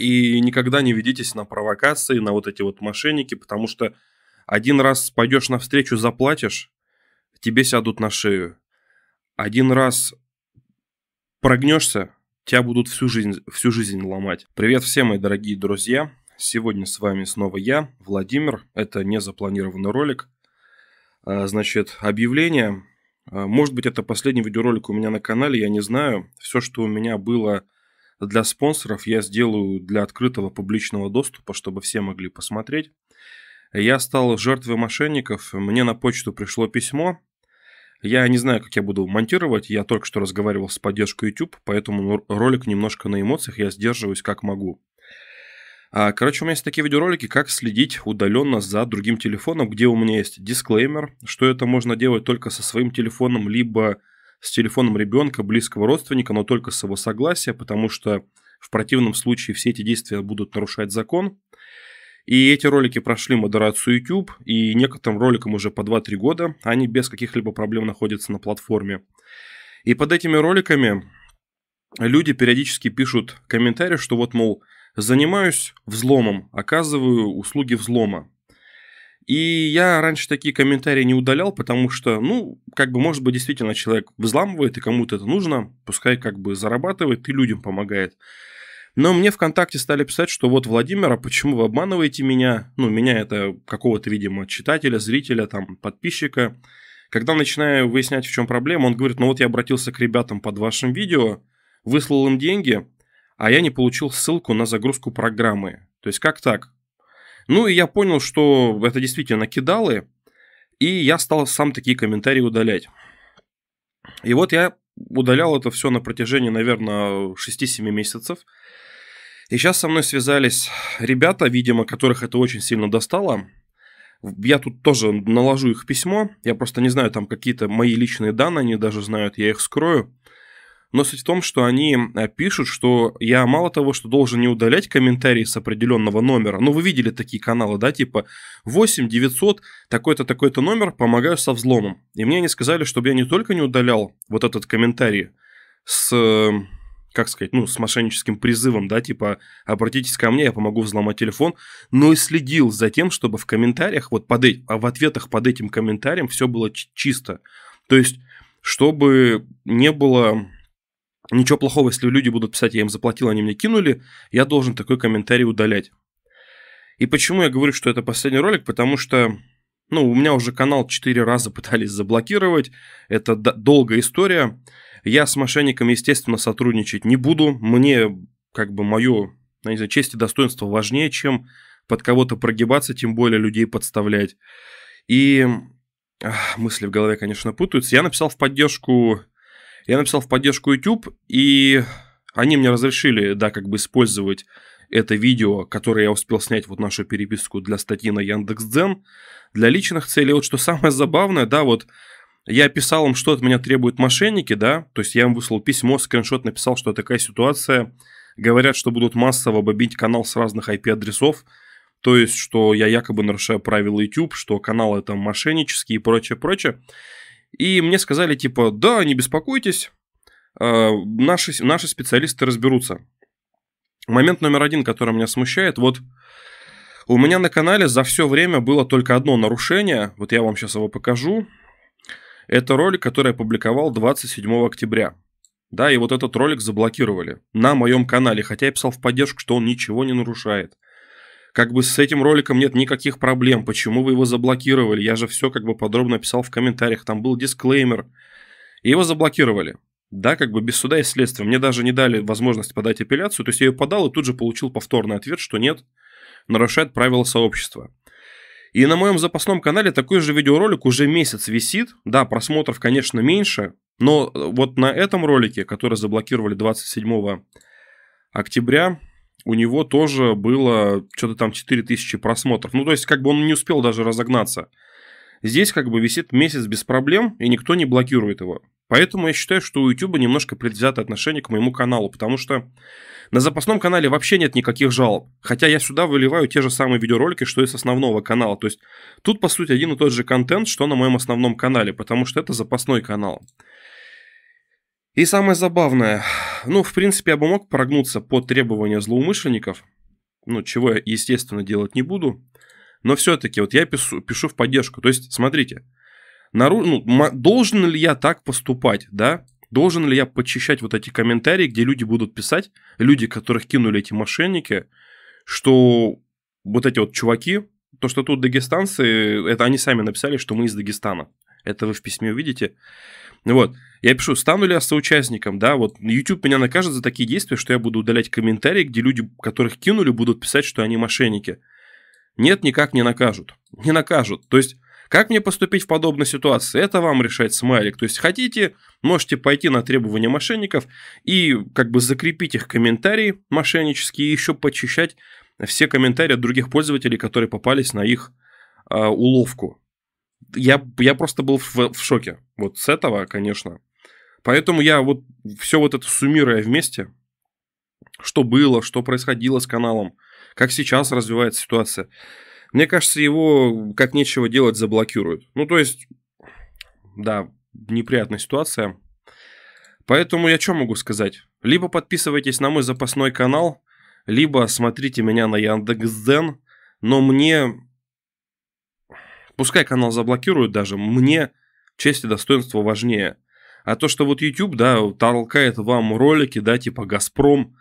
И никогда не ведитесь на провокации, на вот эти вот мошенники, потому что один раз пойдешь навстречу, заплатишь, тебе сядут на шею. Один раз прогнешься, тебя будут всю жизнь, всю жизнь ломать. Привет всем, мои дорогие друзья. Сегодня с вами снова я, Владимир. Это не запланированный ролик. А, значит, объявление. А, может быть, это последний видеоролик у меня на канале, я не знаю. Все, что у меня было для спонсоров я сделаю для открытого публичного доступа, чтобы все могли посмотреть. Я стал жертвой мошенников, мне на почту пришло письмо. Я не знаю, как я буду монтировать, я только что разговаривал с поддержкой YouTube, поэтому ролик немножко на эмоциях, я сдерживаюсь как могу. А, короче, у меня есть такие видеоролики, как следить удаленно за другим телефоном, где у меня есть дисклеймер, что это можно делать только со своим телефоном, либо с телефоном ребенка, близкого родственника, но только с его согласия, потому что в противном случае все эти действия будут нарушать закон. И эти ролики прошли модерацию YouTube, и некоторым роликам уже по 2-3 года они без каких-либо проблем находятся на платформе. И под этими роликами люди периодически пишут комментарии, что вот, мол, занимаюсь взломом, оказываю услуги взлома. И я раньше такие комментарии не удалял, потому что, ну, как бы, может быть, действительно человек взламывает, и кому-то это нужно, пускай как бы зарабатывает и людям помогает. Но мне ВКонтакте стали писать, что вот, Владимира, почему вы обманываете меня? Ну, меня это какого-то, видимо, читателя, зрителя, там, подписчика. Когда начинаю выяснять, в чем проблема, он говорит, ну вот я обратился к ребятам под вашим видео, выслал им деньги, а я не получил ссылку на загрузку программы. То есть как так? Ну и я понял, что это действительно кидалы, и я стал сам такие комментарии удалять. И вот я удалял это все на протяжении, наверное, 6-7 месяцев. И сейчас со мной связались ребята, видимо, которых это очень сильно достало. Я тут тоже наложу их письмо. Я просто не знаю, там какие-то мои личные данные, они даже знают, я их скрою. Но суть в том, что они э, пишут, что я мало того, что должен не удалять комментарии с определенного номера. Ну, вы видели такие каналы, да, типа 8 900, такой-то, такой-то номер, помогаю со взломом. И мне они сказали, чтобы я не только не удалял вот этот комментарий с э, как сказать, ну, с мошенническим призывом, да, типа, обратитесь ко мне, я помогу взломать телефон, но и следил за тем, чтобы в комментариях, вот под, а в ответах под этим комментарием все было чисто. То есть, чтобы не было Ничего плохого, если люди будут писать, я им заплатил, они мне кинули, я должен такой комментарий удалять. И почему я говорю, что это последний ролик? Потому что, ну, у меня уже канал 4 раза пытались заблокировать, это долгая история. Я с мошенниками, естественно, сотрудничать не буду. Мне, как бы, мое, не знаю, честь и достоинство важнее, чем под кого-то прогибаться, тем более людей подставлять. И эх, мысли в голове, конечно, путаются. Я написал в поддержку я написал в поддержку YouTube, и они мне разрешили, да, как бы использовать это видео, которое я успел снять, вот нашу переписку для статьи на Яндекс.Дзен, для личных целей. Вот что самое забавное, да, вот я писал им, что от меня требуют мошенники, да, то есть я им выслал письмо, скриншот написал, что такая ситуация, говорят, что будут массово бобить канал с разных IP-адресов, то есть, что я якобы нарушаю правила YouTube, что каналы там мошеннические и прочее, прочее. И мне сказали, типа, да, не беспокойтесь, э, наши, наши специалисты разберутся. Момент номер один, который меня смущает, вот у меня на канале за все время было только одно нарушение, вот я вам сейчас его покажу. Это ролик, который я публиковал 27 октября. Да, и вот этот ролик заблокировали на моем канале, хотя я писал в поддержку, что он ничего не нарушает. Как бы с этим роликом нет никаких проблем. Почему вы его заблокировали? Я же все как бы подробно писал в комментариях. Там был дисклеймер. И его заблокировали. Да, как бы без суда и следствия. Мне даже не дали возможность подать апелляцию. То есть я ее подал и тут же получил повторный ответ, что нет, нарушает правила сообщества. И на моем запасном канале такой же видеоролик уже месяц висит. Да, просмотров, конечно, меньше, но э, вот на этом ролике, который заблокировали 27 октября, у него тоже было что-то там 4000 просмотров. Ну, то есть, как бы он не успел даже разогнаться. Здесь как бы висит месяц без проблем, и никто не блокирует его. Поэтому я считаю, что у YouTube немножко предвзятое отношение к моему каналу, потому что на запасном канале вообще нет никаких жалоб. Хотя я сюда выливаю те же самые видеоролики, что и с основного канала. То есть тут, по сути, один и тот же контент, что на моем основном канале, потому что это запасной канал. И самое забавное, ну, в принципе, я бы мог прогнуться под требования злоумышленников, ну, чего я, естественно, делать не буду, но все-таки вот я пишу, пишу в поддержку. То есть, смотрите, нару... ну, должен ли я так поступать, да? Должен ли я подчищать вот эти комментарии, где люди будут писать, люди, которых кинули эти мошенники, что вот эти вот чуваки, то, что тут дагестанцы, это они сами написали, что мы из Дагестана. Это вы в письме увидите. Ну вот. Я пишу, стану ли я соучастником, да, вот YouTube меня накажет за такие действия, что я буду удалять комментарии, где люди, которых кинули, будут писать, что они мошенники. Нет, никак не накажут. Не накажут. То есть, как мне поступить в подобной ситуации? Это вам решать смайлик. То есть, хотите, можете пойти на требования мошенников и как бы закрепить их комментарии мошеннические и еще почищать все комментарии от других пользователей, которые попались на их э, уловку я, я просто был в, в шоке. Вот с этого, конечно. Поэтому я вот все вот это суммируя вместе, что было, что происходило с каналом, как сейчас развивается ситуация, мне кажется, его как нечего делать заблокируют. Ну, то есть, да, неприятная ситуация. Поэтому я что могу сказать? Либо подписывайтесь на мой запасной канал, либо смотрите меня на Яндекс.Дзен, но мне Пускай канал заблокируют даже, мне честь и достоинство важнее. А то, что вот YouTube, да, толкает вам ролики, да, типа «Газпром»,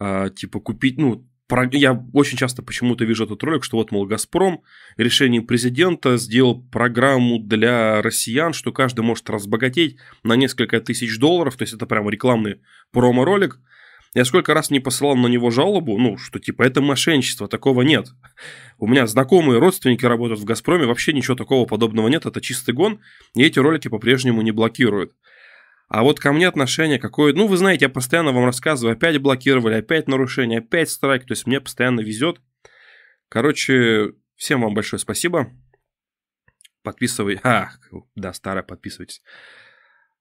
э, типа купить, ну, про... я очень часто почему-то вижу этот ролик, что вот, мол, «Газпром» решением президента сделал программу для россиян, что каждый может разбогатеть на несколько тысяч долларов, то есть это прямо рекламный промо-ролик – я сколько раз не посылал на него жалобу, ну, что типа это мошенничество, такого нет. У меня знакомые родственники работают в «Газпроме», вообще ничего такого подобного нет, это чистый гон, и эти ролики по-прежнему не блокируют. А вот ко мне отношение какое... Ну, вы знаете, я постоянно вам рассказываю, опять блокировали, опять нарушение, опять страйк, то есть мне постоянно везет. Короче, всем вам большое спасибо. Подписывай. А, да, старая, подписывайтесь.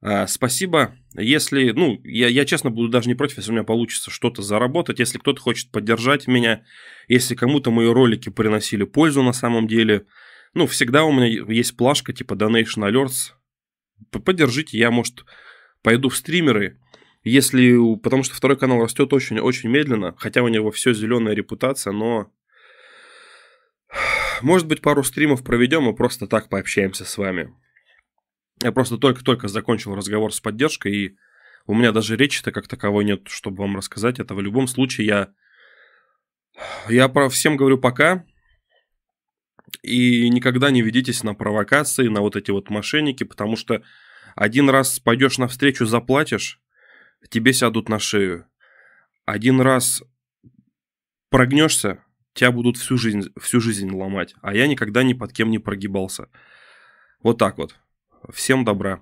А, спасибо. Если, ну, я, я честно буду даже не против, если у меня получится что-то заработать, если кто-то хочет поддержать меня, если кому-то мои ролики приносили пользу на самом деле. Ну, всегда у меня есть плашка типа Donation Alerts. Поддержите, я, может, пойду в стримеры, если, потому что второй канал растет очень-очень медленно, хотя у него все зеленая репутация, но может быть пару стримов проведем и просто так пообщаемся с вами. Я просто только-только закончил разговор с поддержкой, и у меня даже речи-то как таковой нет, чтобы вам рассказать это. В любом случае, я, я про всем говорю пока, и никогда не ведитесь на провокации, на вот эти вот мошенники, потому что один раз пойдешь навстречу, заплатишь, тебе сядут на шею. Один раз прогнешься, тебя будут всю жизнь, всю жизнь ломать. А я никогда ни под кем не прогибался. Вот так вот. Всем добра.